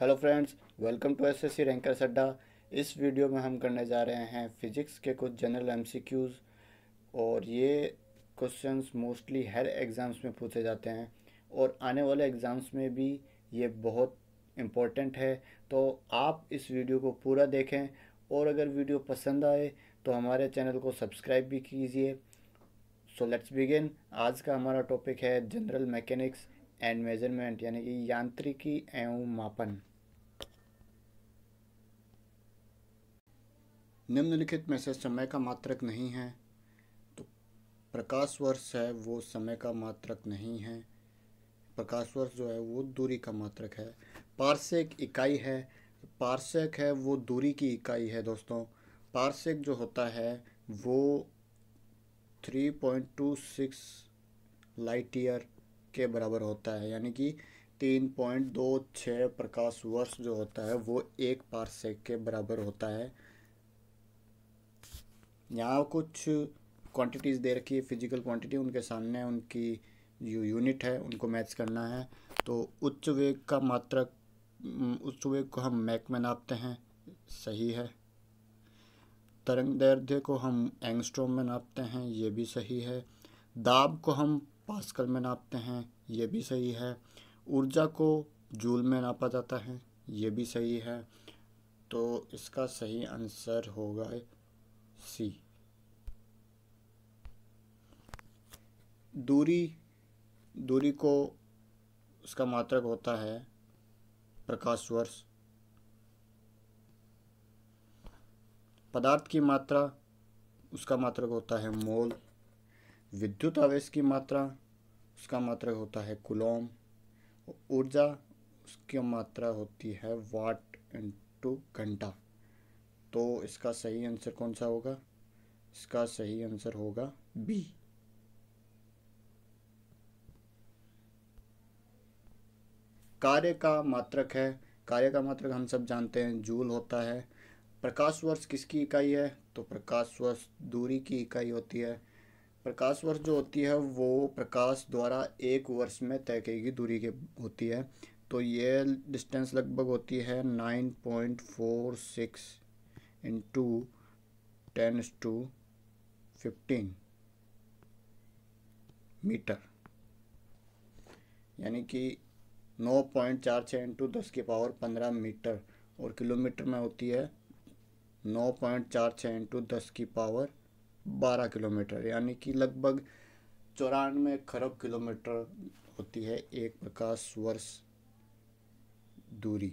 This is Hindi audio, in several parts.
hello friends welcome to SSC ranker सड्डा इस वीडियो में हम करने जा रहे हैं फिजिक्स के कुछ जनरल एमसीक्यूज़ और ये क्वेश्चंस मोस्टली हर एग्ज़ाम्स में पूछे जाते हैं और आने वाले एग्ज़ाम्स में भी ये बहुत इम्पोर्टेंट है तो आप इस वीडियो को पूरा देखें और अगर वीडियो पसंद आए तो हमारे चैनल को सब्सक्राइब भी कीजिए सो लेट्स बिगिन आज का हमारा टॉपिक है जनरल मैकेनिक्स एंड मेजरमेंट यानी कि यांत्रिकी एवं मापन निम्नलिखित में से समय का मात्रक नहीं है तो प्रकाश वर्ष है वो समय का मात्रक नहीं है प्रकाश वर्ष जो है वो दूरी का मात्रक है पार्सेक इकाई है पार्सेक है वो दूरी की इकाई है दोस्तों पार्सेक जो होता है वो 3.26 लाइट ईयर के बराबर होता है यानी कि तीन पॉइंट दो छः प्रकाश वर्ष जो होता है वो एक पार्सेक के बराबर होता है यहाँ कुछ क्वांटिटीज़ दे रखी है फिजिकल क्वांटिटी उनके सामने उनकी जो यूनिट है उनको मैच करना है तो उच्च वेग का मात्रक उच्च वेग को हम मैक में नापते हैं सही है तरंग दैर्ध्य को हम एंगस्ट्रोम में नापते हैं ये भी सही है दाब को हम पास्कल में नापते हैं ये भी सही है ऊर्जा को जूल में नापा जाता है ये भी सही है तो इसका सही आंसर होगा सी दूरी दूरी को उसका मात्रक होता है प्रकाश वर्ष पदार्थ की मात्रा उसका मात्रक होता है मोल विद्युत आवेश की मात्रा उसका मात्रा होता है कुलोम ऊर्जा उसकी मात्रा होती है वाट इंटू घंटा तो इसका सही आंसर कौन सा होगा इसका सही आंसर होगा बी कार्य का मात्रक है कार्य का मात्रक हम सब जानते हैं जूल होता है प्रकाश वर्ष किसकी इकाई है तो प्रकाश वर्ष दूरी की इकाई होती है प्रकाश वर्ष जो होती है वो प्रकाश द्वारा एक वर्ष में तय की गई दूरी के होती है तो ये डिस्टेंस लगभग होती है nine point four six into ten to fifteen metre यानी कि नौ पॉइंट चार छः इंटू दस की पावर पंद्रह मीटर और किलोमीटर में होती है नौ पॉइंट चार छः इंटू दस की पावर बारह किलोमीटर यानी कि लगभग चौरानवे खरब किलोमीटर होती है एक प्रकाश वर्ष दूरी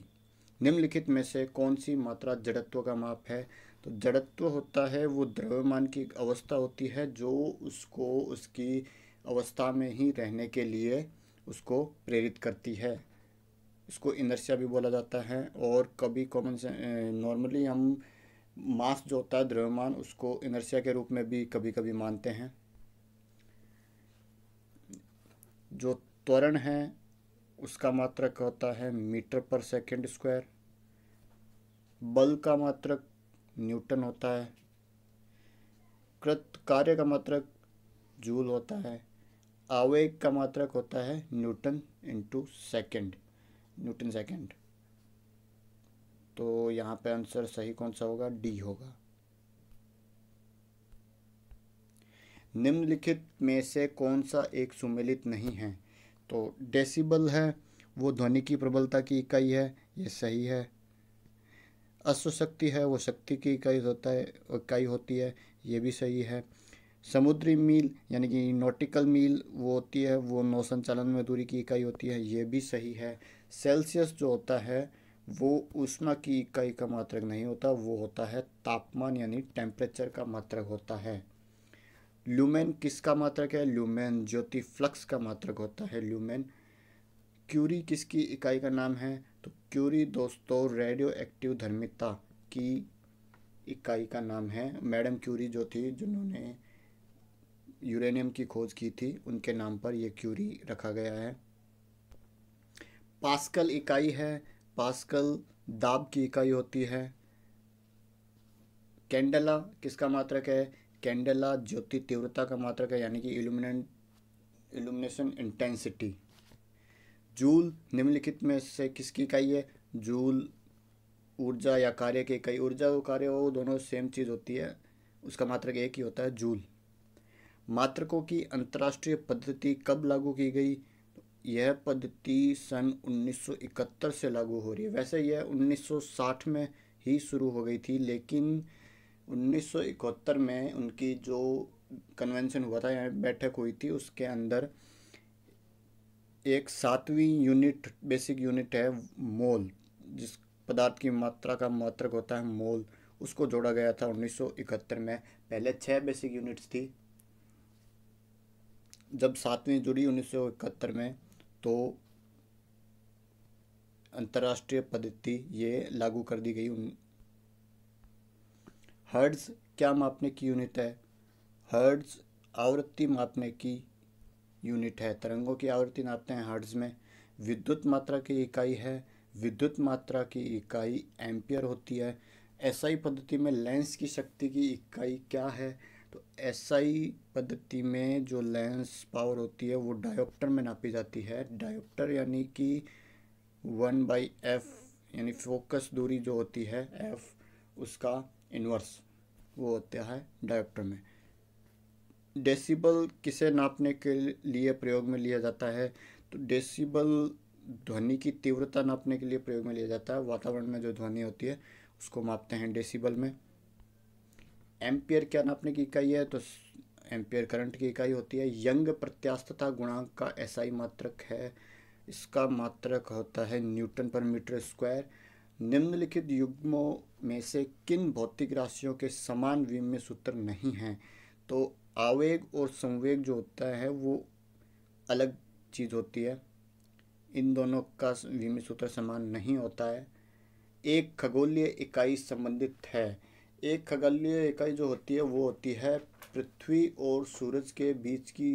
निम्नलिखित में से कौन सी मात्रा जड़त्व का माप है तो जड़त्व होता है वो द्रव्यमान की अवस्था होती है जो उसको उसकी अवस्था में ही रहने के लिए उसको प्रेरित करती है इसको इनर्शिया भी बोला जाता है और कभी कॉमन से नॉर्मली हम मास जो होता है द्रव्यमान उसको इनर्शिया के रूप में भी कभी कभी मानते हैं जो त्वरण है उसका मात्रक होता है मीटर पर सेकंड स्क्वायर बल का मात्रक न्यूटन होता है कृत कार्य का मात्रक जूल होता है आवेग का मात्रक होता है newton into second newton second तो यहाँ पे आंसर सही कौन सा होगा डी होगा निम्नलिखित में से कौन सा एक सुमेलित नहीं है तो डेसिबल है वो ध्वनि की प्रबलता की इकाई है ये सही है अश्वशक्ति है वो शक्ति की इकाई होता है इकाई होती है ये भी सही है समुद्री मील यानी कि नोटिकल मील वो होती है वो नौसंचालन में दूरी की इकाई होती है ये भी सही है सेल्सियस जो होता है वो उष्मा की इकाई का मात्रक नहीं होता वो होता है तापमान यानी टेम्परेचर का मात्रक होता है ल्यूमेन किसका मात्रक है ल्यूमेन ज्योति फ्लक्स का मात्रक होता है ल्यूमेन क्यूरी किसकी इकाई का नाम है तो क्यूरी दोस्तों रेडियो एक्टिव धर्मिता की इकाई का नाम है मैडम क्यूरी जो थी जिन्होंने यूरेनियम की खोज की थी उनके नाम पर यह क्यूरी रखा गया है पास्कल इकाई है पास्कल दाब की इकाई होती है कैंडला किसका मात्रक है कैंडला ज्योति तीव्रता का मात्रक है यानी कि इल्यूमिनेंट इल्यूमिनेशन इंटेंसिटी जूल निम्नलिखित में से किसकी इकाई है जूल ऊर्जा या कार्य की इकाई ऊर्जा और कार्य वो दोनों सेम चीज़ होती है उसका मात्रक एक ही होता है जूल मात्रकों की अंतर्राष्ट्रीय पद्धति कब लागू की गई यह पद्धति सन 1971 से लागू हो रही है वैसे यह 1960 में ही शुरू हो गई थी लेकिन 1971 में उनकी जो कन्वेंशन हुआ था या बैठक हुई थी उसके अंदर एक सातवीं यूनिट बेसिक यूनिट है मोल जिस पदार्थ की मात्रा का मात्रक होता है मोल उसको जोड़ा गया था 1971 में पहले छः बेसिक यूनिट्स थी जब सातवीं जुड़ी 1971 में तो अंतर्राष्ट्रीय पद्धति ये लागू कर दी गई हर्ड्स क्या मापने की यूनिट है हर्ड्स आवृत्ति मापने की यूनिट है तरंगों की आवृत्ति नापते हैं हर्ड्स में विद्युत मात्रा की इकाई है विद्युत मात्रा की इकाई एम्पियर होती है ऐसा ही पद्धति में लेंस की शक्ति की इकाई क्या है तो एसआई पद्धति में जो लेंस पावर होती है वो डायोप्टर में नापी जाती है डायोप्टर यानी कि वन बाई एफ यानी फोकस दूरी जो होती है एफ उसका इन्वर्स वो होता है डायोप्टर में डेसिबल किसे नापने के लिए प्रयोग में लिया जाता है तो डेसिबल ध्वनि की तीव्रता नापने के लिए प्रयोग में लिया जाता है वातावरण में जो ध्वनि होती है उसको मापते हैं डेसिबल में एम्पियर क्या नापने की इकाई है तो एम्पियर करंट की इकाई होती है यंग प्रत्यास्थता गुणांक का एसआई मात्रक है इसका मात्रक होता है न्यूटन पर मीटर स्क्वायर निम्नलिखित युग्मों में से किन भौतिक राशियों के समान विम्य सूत्र नहीं हैं तो आवेग और संवेग जो होता है वो अलग चीज़ होती है इन दोनों का विम्य सूत्र समान नहीं होता है एक खगोलीय इकाई संबंधित है एक खगोलीय इकाई जो होती है वो होती है पृथ्वी और सूरज के बीच की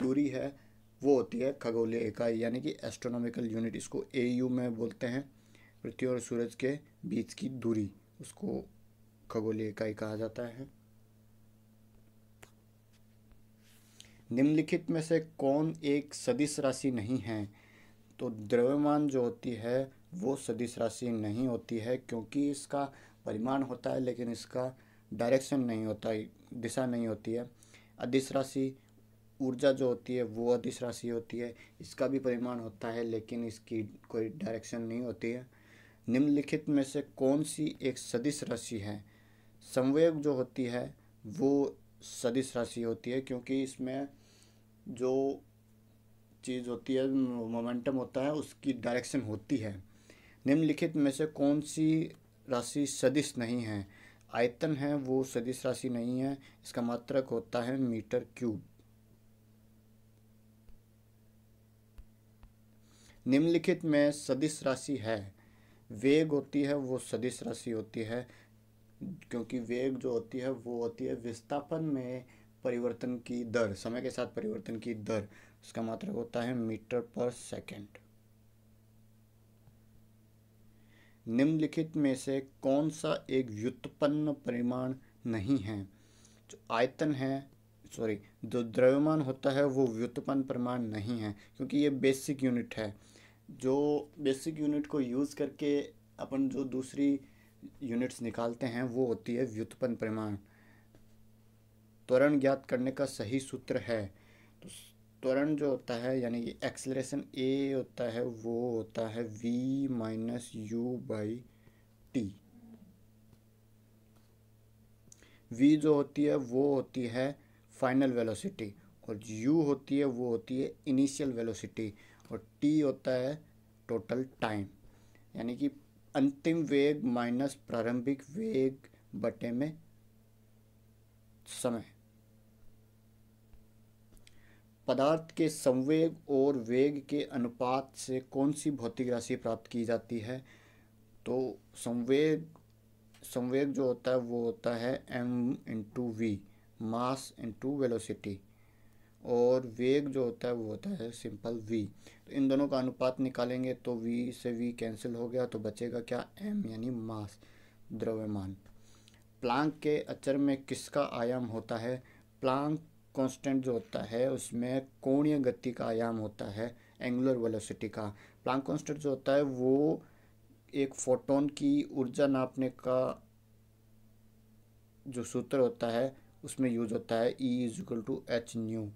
दूरी है वो होती है खगोलीय इकाई यानी कि एस्ट्रोनॉमिकल यूनिट इसको ए यू में बोलते हैं पृथ्वी और सूरज के बीच की दूरी उसको खगोलीय इकाई कहा जाता है निम्नलिखित में से कौन एक सदिश राशि नहीं है तो द्रव्यमान जो होती है वो सदिश राशि नहीं होती है क्योंकि इसका परिमाण होता है लेकिन इसका डायरेक्शन नहीं होता दिशा नहीं होती है अधिस राशि ऊर्जा जो होती है वो अधिस राशि होती है इसका भी परिमाण होता है लेकिन इसकी कोई डायरेक्शन नहीं होती है निम्नलिखित में से कौन सी एक सदिश राशि है संवेग जो होती है वो सदिश राशि होती है क्योंकि इसमें जो चीज़ होती है मोमेंटम होता है उसकी डायरेक्शन होती है निम्नलिखित में से कौन सी राशि सदिश नहीं है आयतन है वो सदिश राशि नहीं है इसका मात्रक होता है मीटर क्यूब निम्नलिखित में सदिश राशि है वेग होती है वो सदिश राशि होती है क्योंकि वेग जो होती है वो होती है विस्थापन में परिवर्तन की दर समय के साथ परिवर्तन की दर उसका मात्रक होता है मीटर पर सेकंड निम्नलिखित में से कौन सा एक व्युत्पन्न परिमाण नहीं है जो आयतन है सॉरी जो द्रव्यमान होता है वो व्युत्पन्न परिमाण नहीं है क्योंकि ये बेसिक यूनिट है जो बेसिक यूनिट को यूज़ करके अपन जो दूसरी यूनिट्स निकालते हैं वो होती है व्युत्पन्न परिमाण त्वरण ज्ञात करने का सही सूत्र है त्वरण जो होता है यानी कि एक्सलेशन ए होता है वो होता है V minus U by T V जो होती है वो होती है फाइनल वेलोसिटी और u होती है वो होती है इनिशियल वेलोसिटी और t होता है टोटल टाइम यानी कि अंतिम वेग माइनस प्रारंभिक वेग बटे में समय पदार्थ के संवेग और वेग के अनुपात से कौन सी भौतिक राशि प्राप्त की जाती है तो संवेग संवेग जो होता है वो होता है M into V mass into velocity और वेग जो होता है वो होता है सिंपल वी तो इन दोनों का अनुपात निकालेंगे तो वी से वी कैंसिल हो गया तो बचेगा क्या एम यानी मास द्रव्यमान प्लांक के अचर में किसका आयाम होता है प्लांक कांस्टेंट जो होता है उसमें कोणीय गति का आयाम होता है एंगुलर वेलोसिटी का प्लांक कांस्टेंट जो होता है वो एक फोटोन की ऊर्जा नापने का जो सूत्र होता है उसमें यूज होता है E is equal to H nu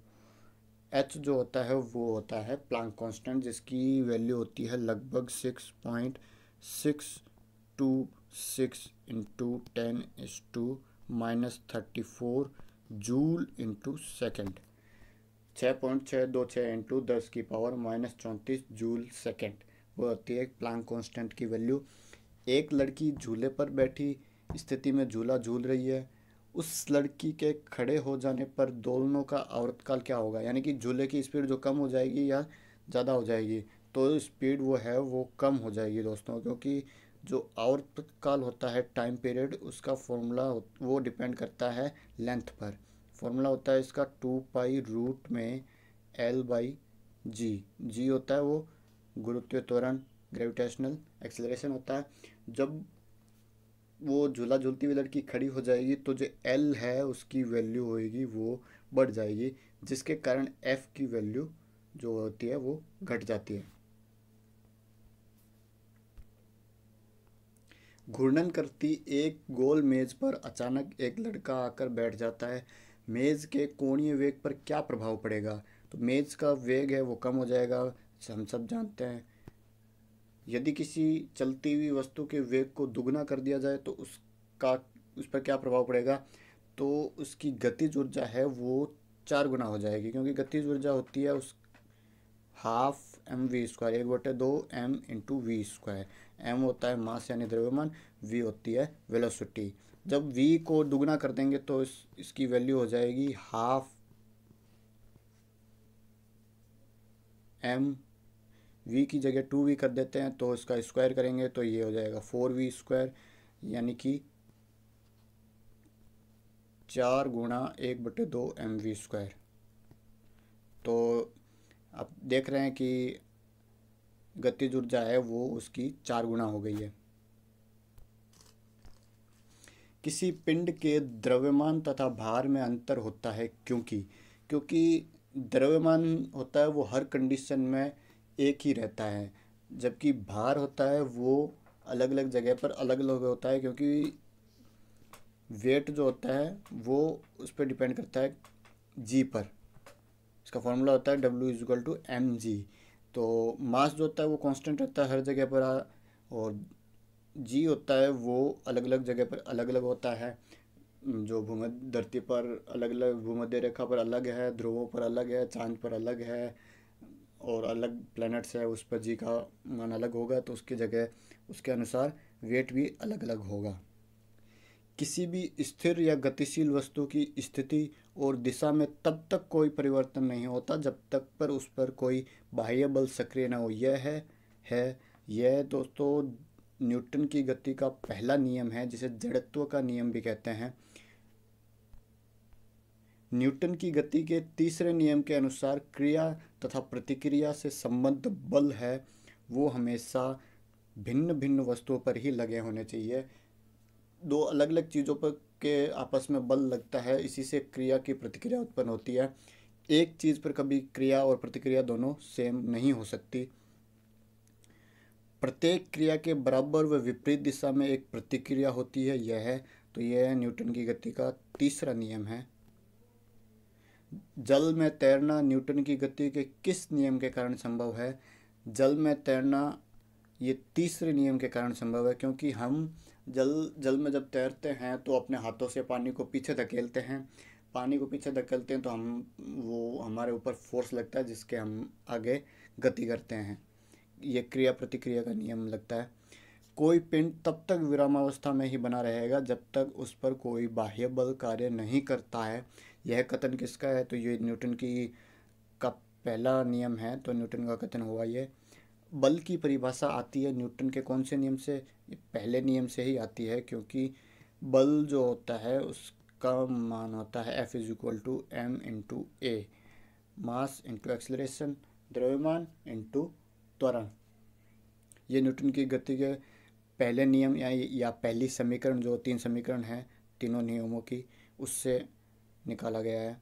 H जो होता है वो होता है प्लांक कांस्टेंट जिसकी वैल्यू होती है लगभग six point six two six into ten is to minus thirty four joule into second छः पॉइंट छः दो छः इंटू दस की पावर माइनस चौंतीस जूल सेकेंड वो होती है प्लांक कांस्टेंट की वैल्यू एक लड़की झूले पर बैठी स्थिति में झूला झूल रही है उस लड़की के खड़े हो जाने पर दोनों का आवर्तकाल क्या होगा यानी कि झूले की स्पीड जो कम हो जाएगी या ज़्यादा हो जाएगी तो स्पीड वो है वो कम हो जाएगी दोस्तों क्योंकि जो आवर काल होता है टाइम पीरियड उसका फॉर्मूला वो डिपेंड करता है लेंथ पर फॉर्मूला होता है इसका टू पाई रूट में एल बाई जी जी होता है वो गुरुत्व त्वरण ग्रेविटेशनल एक्सेलरेशन होता है जब वो झूला झूलती हुई लड़की खड़ी हो जाएगी तो जो एल है उसकी वैल्यू होएगी वो बढ़ जाएगी जिसके कारण एफ़ की वैल्यू जो होती है वो घट जाती है घूर्णन करती एक गोल मेज पर अचानक एक लड़का आकर बैठ जाता है मेज़ के कोणीय वेग पर क्या प्रभाव पड़ेगा तो मेज़ का वेग है वो कम हो जाएगा हम सब जानते हैं यदि किसी चलती हुई वस्तु के वेग को दुगना कर दिया जाए तो उसका उस पर क्या प्रभाव पड़ेगा तो उसकी गतिज ऊर्जा है वो चार गुना हो जाएगी क्योंकि गतिज ऊर्जा होती है उस हाफ एम वी स्क्वायर एक बटे दो M into V square M होता है मास यानी द्रव्यमान वी होती है वेलोसिटी जब वी को दुगना कर देंगे तो इस, इसकी वैल्यू हो जाएगी हाफ एम वी की जगह टू वी कर देते हैं तो इसका स्क्वायर करेंगे तो ये हो जाएगा फोर वी स्क्वायर यानी कि चार गुणा एक बटे दो एम वी स्क्वायर तो आप देख रहे हैं कि गतिज ऊर्जा है वो उसकी चार गुना हो गई है किसी पिंड के द्रव्यमान तथा भार में अंतर होता है क्योंकि क्योंकि द्रव्यमान होता है वो हर कंडीशन में एक ही रहता है जबकि भार होता है वो अलग अलग जगह पर अलग अलग होता है क्योंकि वेट जो होता है वो उस पर डिपेंड करता है जी पर इसका फॉर्मूला होता है W equal to M G तो मास जो होता है वो कांस्टेंट रहता है हर जगह पर और जी होता है वो अलग अलग जगह पर अलग अलग होता है जो भूमध धरती पर अलग अलग भूमध्य रेखा पर अलग है ध्रुवों पर अलग है चांद पर अलग है और अलग प्लैनेट्स है उस पर जी का मान अलग होगा तो उसकी जगह उसके अनुसार वेट भी अलग अलग होगा किसी भी स्थिर या गतिशील वस्तु की स्थिति और दिशा में तब तक कोई परिवर्तन नहीं होता जब तक पर उस पर कोई बाह्य बल सक्रिय न हो यह है, है यह दोस्तों न्यूटन की गति का पहला नियम है जिसे जड़त्व का नियम भी कहते हैं न्यूटन की गति के तीसरे नियम के अनुसार क्रिया तथा प्रतिक्रिया से संबद्ध बल है वो हमेशा भिन्न भिन्न वस्तुओं पर ही लगे होने चाहिए दो अलग अलग चीज़ों पर के आपस में बल लगता है इसी से क्रिया की प्रतिक्रिया उत्पन्न होती है एक चीज़ पर कभी क्रिया और प्रतिक्रिया दोनों सेम नहीं हो सकती प्रत्येक क्रिया के बराबर व विपरीत दिशा में एक प्रतिक्रिया होती है यह है तो यह है न्यूटन की गति का तीसरा नियम है जल में तैरना न्यूटन की गति के किस नियम के कारण संभव है जल में तैरना ये तीसरे नियम के कारण संभव है क्योंकि हम जल जल में जब तैरते हैं तो अपने हाथों से पानी को पीछे धकेलते हैं पानी को पीछे धकेलते हैं तो हम वो हमारे ऊपर फोर्स लगता है जिसके हम आगे गति करते हैं ये क्रिया प्रतिक्रिया का नियम लगता है कोई पिंड तब तक विरामावस्था में ही बना रहेगा जब तक उस पर कोई बाह्य बल कार्य नहीं करता है यह कथन किसका है तो ये न्यूटन की का पहला नियम है तो न्यूटन का कथन हुआ ये बल की परिभाषा आती है न्यूटन के कौन से नियम से पहले नियम से ही आती है क्योंकि बल जो होता है उसका मान होता है F is equal to M into A mass into acceleration द्रव्यमान इंटू त्वरण ये न्यूटन की गति के पहले नियम या या पहली समीकरण जो तीन समीकरण हैं तीनों नियमों की उससे निकाला गया है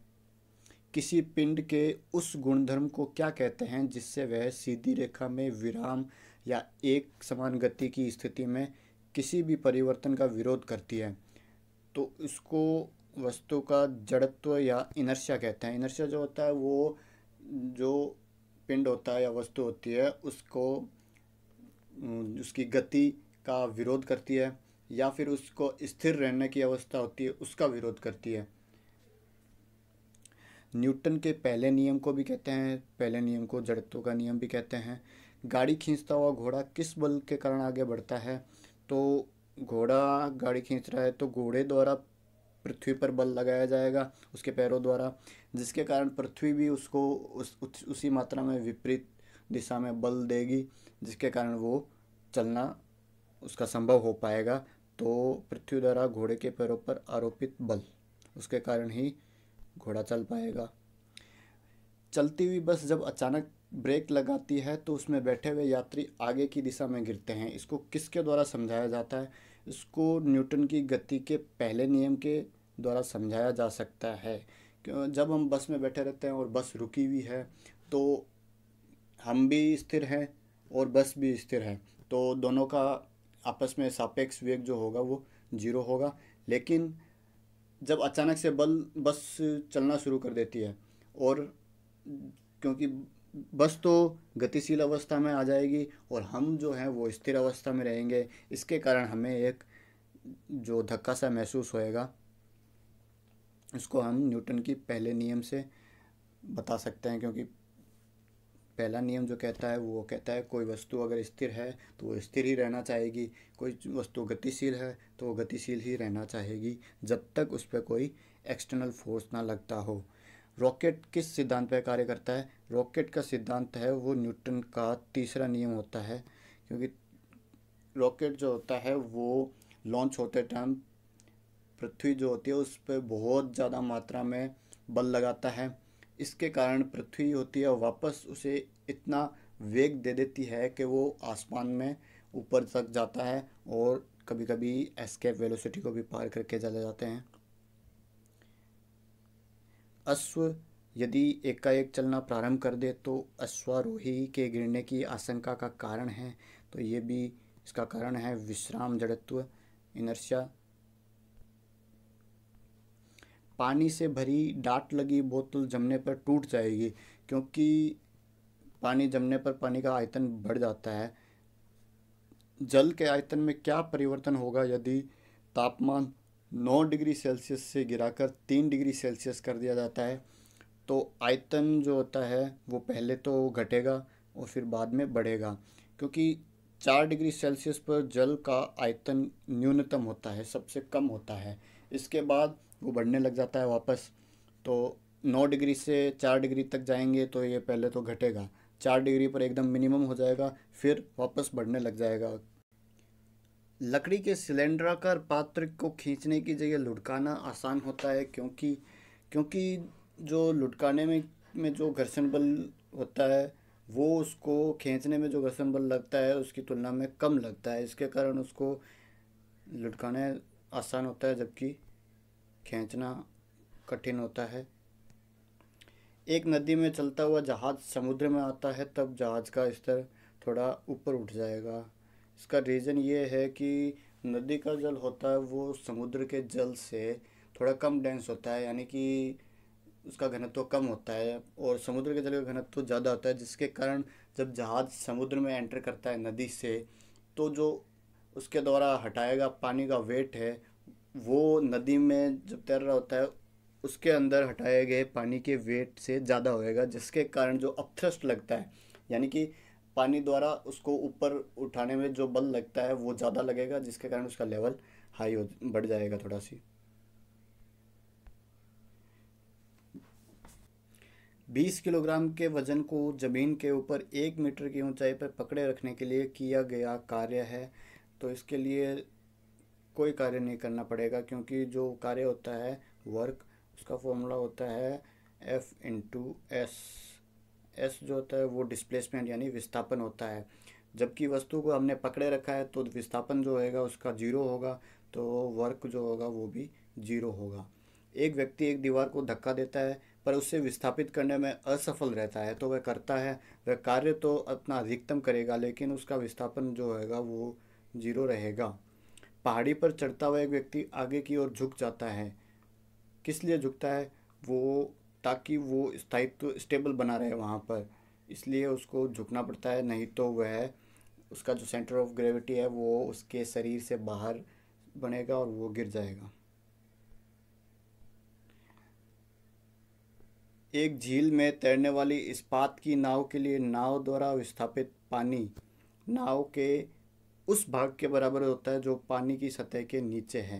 किसी पिंड के उस गुणधर्म को क्या कहते हैं जिससे वह सीधी रेखा में विराम या एक समान गति की स्थिति में किसी भी परिवर्तन का विरोध करती है तो इसको वस्तु का जड़त्व या इनर्शिया कहते हैं इनर्शिया जो होता है वो जो पिंड होता है या वस्तु होती है उसको उसकी गति का विरोध करती है या फिर उसको स्थिर रहने की अवस्था होती है उसका विरोध करती है न्यूटन के पहले नियम को भी कहते हैं पहले नियम को जड़त्व का नियम भी कहते हैं गाड़ी खींचता हुआ घोड़ा किस बल के कारण आगे बढ़ता है तो घोड़ा गाड़ी खींच रहा है तो घोड़े द्वारा पृथ्वी पर बल लगाया जाएगा उसके पैरों द्वारा जिसके कारण पृथ्वी भी उसको उस, उस उसी मात्रा में विपरीत दिशा में बल देगी जिसके कारण वो चलना उसका संभव हो पाएगा तो पृथ्वी द्वारा घोड़े के पैरों पर आरोपित बल उसके कारण ही घोड़ा चल पाएगा चलती हुई बस जब अचानक ब्रेक लगाती है तो उसमें बैठे हुए यात्री आगे की दिशा में गिरते हैं इसको किसके द्वारा समझाया जाता है इसको न्यूटन की गति के पहले नियम के द्वारा समझाया जा सकता है जब हम बस में बैठे रहते हैं और बस रुकी हुई है तो हम भी स्थिर हैं और बस भी स्थिर है तो दोनों का आपस में सापेक्ष वेग जो होगा वो जीरो होगा लेकिन जब अचानक से बल बस चलना शुरू कर देती है और क्योंकि बस तो गतिशील अवस्था में आ जाएगी और हम जो हैं वो स्थिर अवस्था में रहेंगे इसके कारण हमें एक जो धक्का सा महसूस होएगा उसको हम न्यूटन की पहले नियम से बता सकते हैं क्योंकि पहला नियम जो कहता है वो कहता है कोई वस्तु अगर स्थिर है तो वो स्थिर ही रहना चाहेगी कोई वस्तु गतिशील है तो वो गतिशील ही रहना चाहेगी जब तक उस पर कोई एक्सटर्नल फोर्स ना लगता हो रॉकेट किस सिद्धांत पर कार्य करता है रॉकेट का सिद्धांत है वो न्यूटन का तीसरा नियम होता है क्योंकि रॉकेट जो होता है वो लॉन्च होते टाइम पृथ्वी जो होती है उस पर बहुत ज़्यादा मात्रा में बल लगाता है इसके कारण पृथ्वी होती है वापस उसे इतना वेग दे देती है कि वो आसमान में ऊपर तक जाता है और कभी कभी एस्केप वेलोसिटी को भी पार करके चले जाते हैं अश्व यदि एकाएक चलना प्रारंभ कर दे तो अश्वारोही के गिरने की आशंका का कारण है तो ये भी इसका कारण है विश्राम जड़त्व इनर्शिया पानी से भरी डाट लगी बोतल जमने पर टूट जाएगी क्योंकि पानी जमने पर पानी का आयतन बढ़ जाता है जल के आयतन में क्या परिवर्तन होगा यदि तापमान 9 डिग्री सेल्सियस से गिराकर 3 डिग्री सेल्सियस कर दिया जाता है तो आयतन जो होता है वो पहले तो घटेगा और फिर बाद में बढ़ेगा क्योंकि चार डिग्री सेल्सियस पर जल का आयतन न्यूनतम होता है सबसे कम होता है इसके बाद वो बढ़ने लग जाता है वापस तो नौ डिग्री से चार डिग्री तक जाएंगे तो ये पहले तो घटेगा चार डिग्री पर एकदम मिनिमम हो जाएगा फिर वापस बढ़ने लग जाएगा लकड़ी के सिलेंडराकार पात्र को खींचने की जगह लुढ़काना आसान होता है क्योंकि क्योंकि जो लुढ़काने में में जो घर्षण बल होता है वो उसको खींचने में जो घर्षण बल लगता है उसकी तुलना में कम लगता है इसके कारण उसको लुटकाना आसान होता है जबकि खींचना कठिन होता है एक नदी में चलता हुआ जहाज़ समुद्र में आता है तब जहाज़ का स्तर थोड़ा ऊपर उठ जाएगा इसका रीज़न ये है कि नदी का जल होता है वो समुद्र के जल से थोड़ा कम डेंस होता है यानी कि उसका घनत्व कम होता है और समुद्र के जल का घनत्व ज़्यादा होता है जिसके कारण जब जहाज़ समुद्र में एंटर करता है नदी से तो जो उसके द्वारा हटाएगा पानी का वेट है वो नदी में जब तैर रहा होता है उसके अंदर हटाए गए पानी के वेट से ज़्यादा होएगा जिसके कारण जो अपथ्रस्ट लगता है यानी कि पानी द्वारा उसको ऊपर उठाने में जो बल लगता है वो ज़्यादा लगेगा जिसके कारण उसका लेवल हाई हो बढ़ जाएगा थोड़ा सी बीस किलोग्राम के वजन को ज़मीन के ऊपर एक मीटर की ऊंचाई पर पकड़े रखने के लिए किया गया कार्य है तो इसके लिए कोई कार्य नहीं करना पड़ेगा क्योंकि जो कार्य होता है वर्क उसका फॉर्मूला होता है एफ इंटू एस एस जो होता है वो डिस्प्लेसमेंट यानी विस्थापन होता है जबकि वस्तु को हमने पकड़े रखा है तो विस्थापन जो होगा उसका जीरो होगा तो वर्क जो होगा वो भी जीरो होगा एक व्यक्ति एक दीवार को धक्का देता है पर उससे विस्थापित करने में असफल रहता है तो वह करता है वह कार्य तो अपना अधिकतम करेगा लेकिन उसका विस्थापन जो होगा वो जीरो रहेगा पहाड़ी पर चढ़ता हुआ एक व्यक्ति आगे की ओर झुक जाता है किस लिए झुकता है वो ताकि वो स्थायित्व स्टेबल बना रहे वहाँ पर इसलिए उसको झुकना पड़ता है नहीं तो वह उसका जो सेंटर ऑफ ग्रेविटी है वो उसके शरीर से बाहर बनेगा और वो गिर जाएगा एक झील में तैरने वाली इस्पात की नाव के लिए नाव द्वारा विस्थापित पानी नाव के उस भाग के बराबर होता है जो पानी की सतह के नीचे है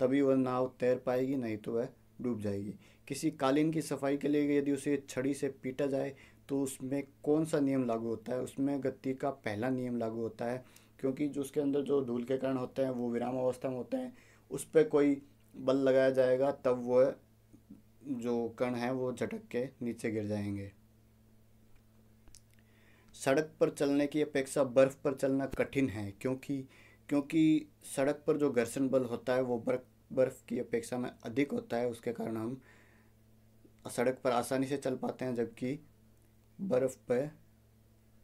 तभी वह नाव तैर पाएगी नहीं तो वह डूब जाएगी किसी कालीन की सफाई के लिए यदि उसे छड़ी से पीटा जाए तो उसमें कौन सा नियम लागू होता है उसमें गति का पहला नियम लागू होता है क्योंकि जो उसके अंदर जो धूल के कारण होते हैं वो विराम अवस्था में होते हैं उस पर कोई बल लगाया जाएगा तब वह जो कण हैं वो झटक के नीचे गिर जाएंगे सड़क पर चलने की अपेक्षा बर्फ़ पर चलना कठिन है क्योंकि क्योंकि सड़क पर जो घर्षण बल होता है वो बर्फ बर्फ़ की अपेक्षा में अधिक होता है उसके कारण हम सड़क पर आसानी से चल पाते हैं जबकि बर्फ़ पर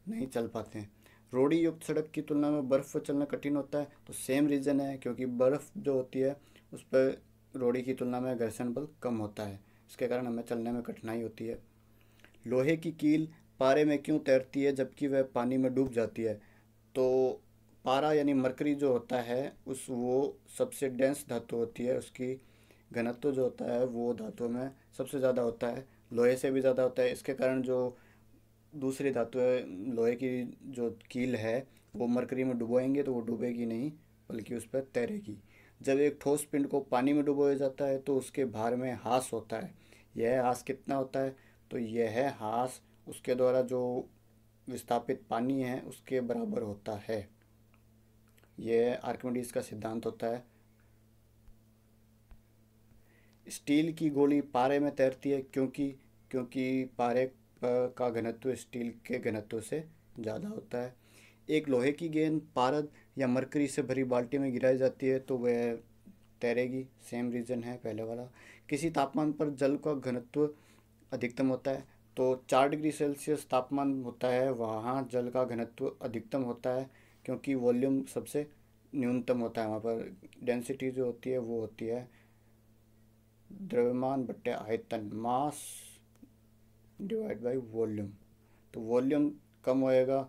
नहीं चल पाते हैं रोड़ी युक्त सड़क की तुलना में बर्फ़ पर चलना कठिन होता है तो सेम रीज़न है क्योंकि बर्फ़ जो होती है उस पर रोड़ी की तुलना में घर्षण बल कम होता है इसके कारण हमें चलने में कठिनाई होती है लोहे की कील पारे में क्यों तैरती है जबकि वह पानी में डूब जाती है तो पारा यानी मरकरी जो होता है उस वो सबसे डेंस धातु होती है उसकी घनत्व जो होता है वो धातु में सबसे ज़्यादा होता है लोहे से भी ज़्यादा होता है इसके कारण जो दूसरी धातु है लोहे की जो कील है वो मरकरी में डुबोएंगे तो वो डूबेगी नहीं बल्कि उस पर तैरेगी जब एक ठोस पिंड को पानी में डुबोया जाता है तो उसके भार में हास होता है यह हास कितना होता है तो यह हास उसके द्वारा जो विस्थापित पानी है उसके बराबर होता है यह आर्कमिडीज का सिद्धांत होता है स्टील की गोली पारे में तैरती है क्योंकि क्योंकि पारे का घनत्व स्टील के घनत्व से ज़्यादा होता है एक लोहे की गेंद पारद या मरकरी से भरी बाल्टी में गिराई जाती है तो वह तैरेगी सेम रीज़न है पहले वाला किसी तापमान पर जल का घनत्व अधिकतम होता है तो चार डिग्री सेल्सियस तापमान होता है वहाँ जल का घनत्व अधिकतम होता है क्योंकि वॉल्यूम सबसे न्यूनतम होता है वहाँ पर डेंसिटी जो होती है वो होती है द्रव्यमान बट्टे आयतन मास डिवाइड बाय वॉल्यूम तो वॉल्यूम कम होएगा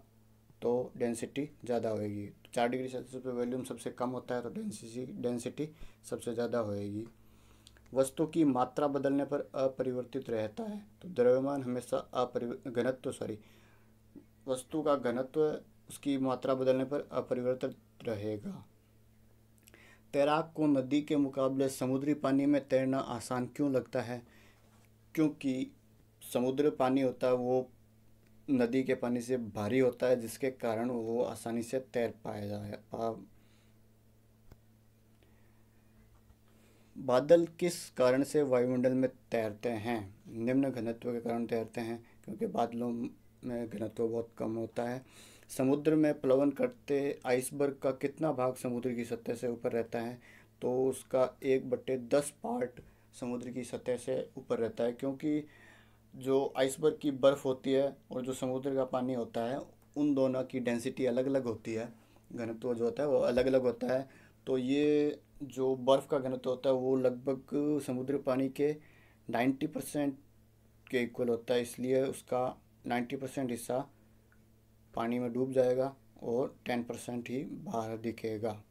तो डेंसिटी ज़्यादा होएगी चार डिग्री सेल्सियस पे वॉल्यूम सबसे कम होता है तो डेंसिटी डेंसिटी सबसे ज़्यादा होएगी वस्तु की मात्रा बदलने पर अपरिवर्तित रहता है तो द्रव्यमान हमेशा अपरिव घनत्व सॉरी वस्तु का घनत्व उसकी मात्रा बदलने पर अपरिवर्तित रहेगा तैराक को नदी के मुकाबले समुद्री पानी में तैरना आसान क्यों लगता है क्योंकि समुद्र पानी होता है वो नदी के पानी से भारी होता है जिसके कारण वो आसानी से तैर पाया जाए बादल किस कारण से वायुमंडल में तैरते हैं निम्न घनत्व के कारण तैरते हैं क्योंकि बादलों में घनत्व बहुत कम होता है समुद्र में प्लवन करते आइसबर्ग का कितना भाग समुद्र की सतह से ऊपर रहता है तो उसका एक बट्टे दस पार्ट समुद्र की सतह से ऊपर रहता है क्योंकि जो आइसबर्ग की बर्फ़ होती है और जो समुद्र का पानी होता है उन दोनों की डेंसिटी अलग अलग होती है घनत्व जो होता है वो अलग अलग होता है तो ये जो बर्फ़ का घनत्व होता है वो लगभग समुद्र पानी के 90 परसेंट के इक्वल होता है इसलिए उसका 90 परसेंट हिस्सा पानी में डूब जाएगा और 10 परसेंट ही बाहर दिखेगा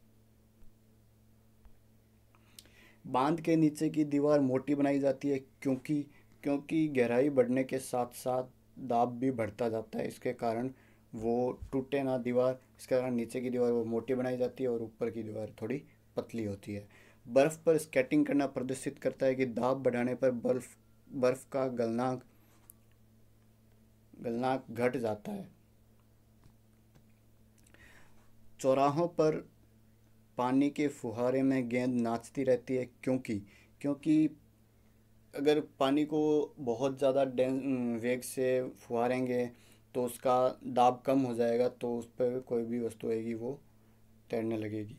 बांध के नीचे की दीवार मोटी बनाई जाती है क्योंकि क्योंकि गहराई बढ़ने के साथ साथ दाब भी बढ़ता जाता है इसके कारण वो टूटे ना दीवार इसके कारण नीचे की दीवार वो मोटी बनाई जाती है और ऊपर की दीवार थोड़ी पतली होती है बर्फ़ पर स्केटिंग करना प्रदर्शित करता है कि दाब बढ़ाने पर बर्फ बर्फ़ का गलनाक गलनाक घट जाता है चौराहों पर पानी के फुहारे में गेंद नाचती रहती है क्योंकि क्योंकि अगर पानी को बहुत ज़्यादा वेग से फुहारेंगे तो उसका दाब कम हो जाएगा तो उस पर कोई भी वस्तु आएगी वो तैरने लगेगी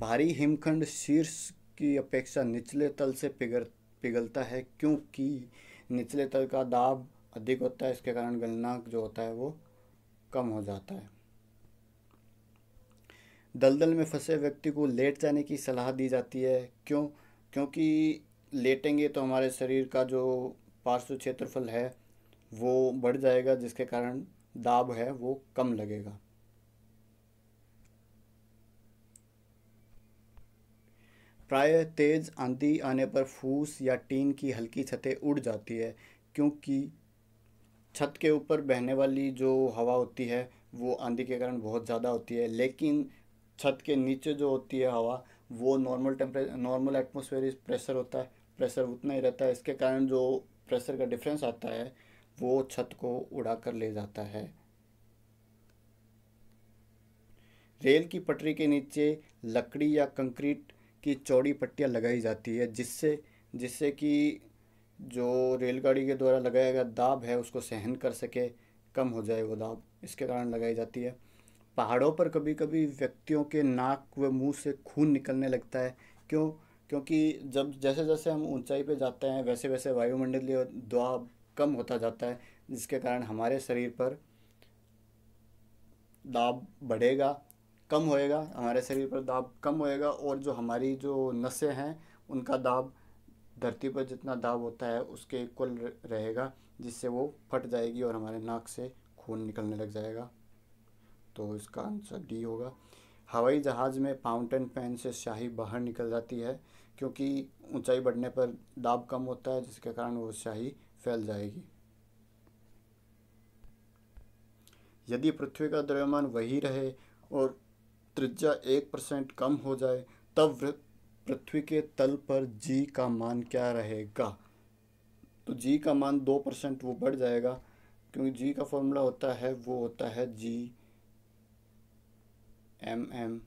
भारी हिमखंड शीर्ष की अपेक्षा निचले तल से पिघल पिघलता है क्योंकि निचले तल का दाब अधिक होता है इसके कारण गलना जो होता है वो कम हो जाता है दलदल में फंसे व्यक्ति को लेट जाने की सलाह दी जाती है क्यों क्योंकि लेटेंगे तो हमारे शरीर का जो पार्श्व क्षेत्रफल है वो बढ़ जाएगा जिसके कारण दाब है वो कम लगेगा प्रायः तेज़ आंधी आने पर फूस या टीन की हल्की छतें उड़ जाती है क्योंकि छत के ऊपर बहने वाली जो हवा होती है वो आंधी के कारण बहुत ज़्यादा होती है लेकिन छत के नीचे जो होती है हवा वो normal temperature normal atmosphere pressure होता है प्रेशर उतना ही रहता है इसके कारण जो प्रेशर का डिफरेंस आता है वो छत को उड़ा कर ले जाता है रेल की पटरी के नीचे लकड़ी या कंक्रीट की चौड़ी पट्टियाँ लगाई जाती है जिससे जिससे कि जो रेलगाड़ी के द्वारा लगाया गया दाब है उसको सहन कर सके कम हो जाए वो दाब इसके कारण लगाई जाती है पहाड़ों पर कभी कभी व्यक्तियों के नाक व मुंह से खून निकलने लगता है क्यों क्योंकि जब जैसे जैसे हम ऊंचाई पे जाते हैं वैसे वैसे वायुमंडलीय दबाव कम होता जाता है जिसके कारण हमारे शरीर पर दाब बढ़ेगा कम होएगा हमारे शरीर पर दाब कम होएगा और जो हमारी जो नसें हैं उनका दाब धरती पर जितना दाब होता है उसके इक्वल रहेगा जिससे वो फट जाएगी और हमारे नाक से खून निकलने लग जाएगा तो इसका आंसर डी होगा हवाई जहाज़ में फाउंटेन पेन से स्याही बाहर निकल जाती है क्योंकि ऊंचाई बढ़ने पर दाब कम होता है जिसके कारण वो स्याही फैल जाएगी यदि पृथ्वी का द्रव्यमान वही रहे और त्रिज्या एक परसेंट कम हो जाए तब पृथ्वी के तल पर जी का मान क्या रहेगा तो जी का मान दो परसेंट वो बढ़ जाएगा क्योंकि जी का फॉर्मूला होता है वो होता है जी एम एम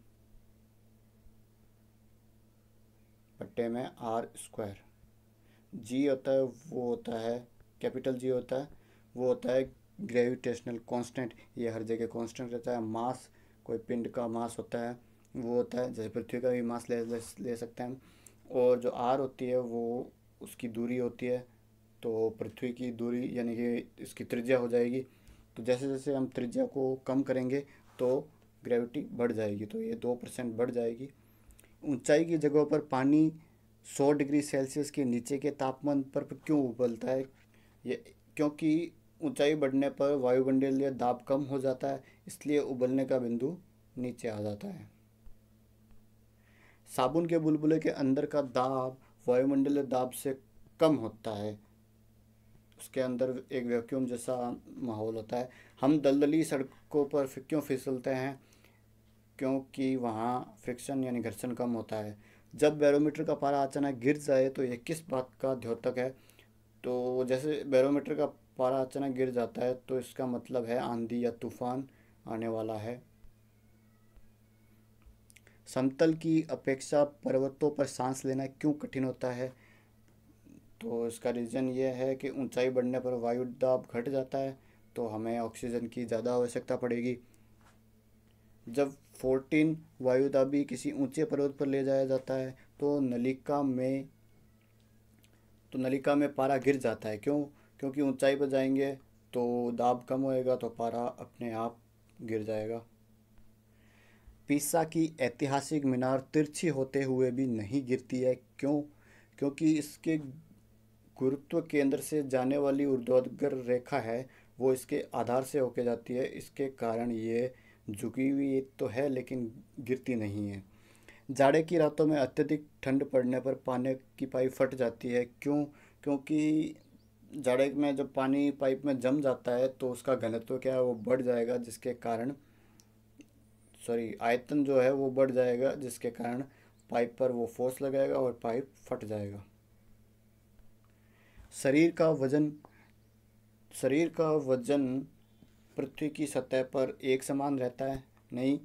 पट्टे में आर स्क्वायर जी होता है वो होता है कैपिटल जी होता है वो होता है ग्रेविटेशनल कांस्टेंट ये हर जगह कांस्टेंट रहता है मास कोई पिंड का मास होता है वो होता है जैसे पृथ्वी का भी मास ले, ले सकते हैं और जो आर होती है वो उसकी दूरी होती है तो पृथ्वी की दूरी यानी कि इसकी त्रिज्या हो जाएगी तो जैसे जैसे हम त्रिज्या को कम करेंगे तो ग्रेविटी बढ़ जाएगी तो ये दो परसेंट बढ़ जाएगी ऊंचाई की जगहों पर पानी सौ डिग्री सेल्सियस के नीचे के तापमान पर क्यों उबलता है ये क्योंकि ऊंचाई बढ़ने पर वायुमंडलीय दाब कम हो जाता है इसलिए उबलने का बिंदु नीचे आ जाता है साबुन के बुलबुले के अंदर का दाब वायुमंडलीय दाब से कम होता है उसके अंदर एक वैक्यूम जैसा माहौल होता है हम दलदली सड़कों पर क्यों फिसलते हैं क्योंकि वहाँ फ्रिक्शन यानी घर्षण कम होता है जब बैरोमीटर का पारा अचानक गिर जाए तो यह किस बात का द्योतक है तो जैसे बैरोमीटर का पारा अचानक गिर जाता है तो इसका मतलब है आंधी या तूफान आने वाला है समतल की अपेक्षा पर्वतों पर सांस लेना क्यों कठिन होता है तो इसका रीज़न ये है कि ऊंचाई बढ़ने पर वायु दाब घट जाता है तो हमें ऑक्सीजन की ज़्यादा आवश्यकता पड़ेगी जब फोर्टीन दाबी किसी ऊंचे पर्वत पर ले जाया जाता है तो नलिका में तो नलिका में पारा गिर जाता है क्यों क्योंकि ऊंचाई पर जाएंगे तो दाब कम होएगा तो पारा अपने आप गिर जाएगा पीसा की ऐतिहासिक मीनार तिरछी होते हुए भी नहीं गिरती है क्यों क्योंकि इसके गुरुत्व केंद्र से जाने वाली ऊर्ध्वाधर रेखा है वो इसके आधार से होके जाती है इसके कारण ये झुकी हुई तो है लेकिन गिरती नहीं है जाड़े की रातों में अत्यधिक ठंड पड़ने पर पानी की पाइप फट जाती है क्यों क्योंकि जाड़े में जब पानी पाइप में जम जाता है तो उसका घनत्व क्या है वो बढ़ जाएगा जिसके कारण सॉरी आयतन जो है वो बढ़ जाएगा जिसके कारण पाइप पर वो फोर्स लगाएगा और पाइप फट जाएगा शरीर का वजन शरीर का वजन पृथ्वी की सतह पर एक समान रहता है नहीं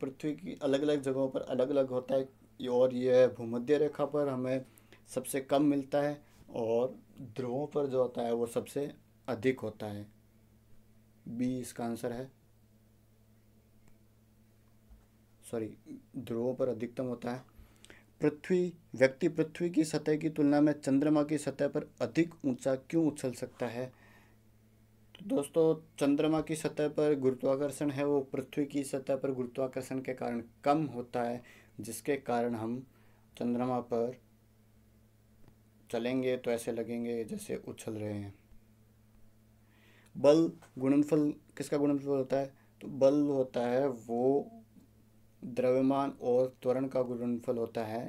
पृथ्वी की अलग अलग जगहों पर अलग अलग होता है और यह भूमध्य रेखा पर हमें सबसे कम मिलता है और ध्रुवों पर जो होता है वो सबसे अधिक होता है बी इसका आंसर है सॉरी ध्रुवों पर अधिकतम होता है पृथ्वी व्यक्ति पृथ्वी की सतह की तुलना में चंद्रमा की सतह पर अधिक ऊंचा क्यों उछल सकता है तो दोस्तों चंद्रमा की सतह पर गुरुत्वाकर्षण है वो पृथ्वी की सतह पर गुरुत्वाकर्षण के कारण कम होता है जिसके कारण हम चंद्रमा पर चलेंगे तो ऐसे लगेंगे जैसे उछल रहे हैं बल गुणनफल किसका गुणनफल होता है तो बल होता है वो द्रव्यमान और त्वरण का गुणनफल होता है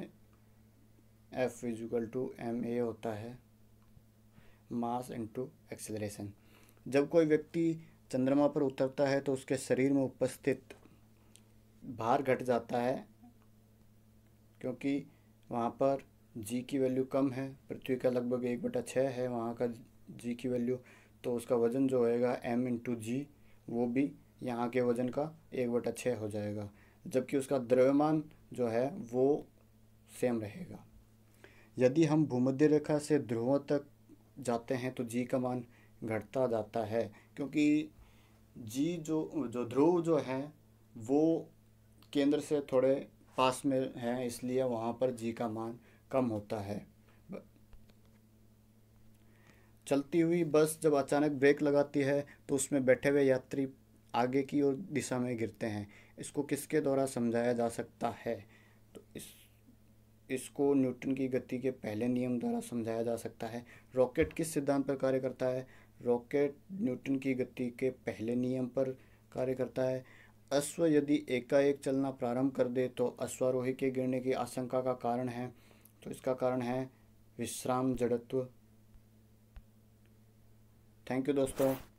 F is equal to M A होता है मास इंटू एक्सेलरेशन जब कोई व्यक्ति चंद्रमा पर उतरता है तो उसके शरीर में उपस्थित भार घट जाता है क्योंकि वहाँ पर जी की वैल्यू कम है पृथ्वी का लगभग एक बटा छः है वहाँ का जी की वैल्यू तो उसका वज़न जो होएगा एम इंटू जी वो भी यहाँ के वज़न का एक बटा छः हो जाएगा जबकि उसका द्रव्यमान जो है वो सेम रहेगा यदि हम भूमध्य रेखा से ध्रुवों तक जाते हैं तो जी का मान घटता जाता है क्योंकि जी जो जो ध्रुव जो है वो केंद्र से थोड़े पास में हैं इसलिए वहाँ पर जी का मान कम होता है चलती हुई बस जब अचानक ब्रेक लगाती है तो उसमें बैठे हुए यात्री आगे की ओर दिशा में गिरते हैं इसको किसके द्वारा समझाया जा सकता है तो इस इसको न्यूटन की गति के पहले नियम द्वारा समझाया जा सकता है रॉकेट किस सिद्धांत पर कार्य करता है रॉकेट न्यूटन की गति के पहले नियम पर कार्य करता है अश्व यदि एकाएक चलना प्रारंभ कर दे तो अश्वारोही के गिरने की आशंका का कारण है तो इसका कारण है विश्राम जड़त्व थैंक यू दोस्तों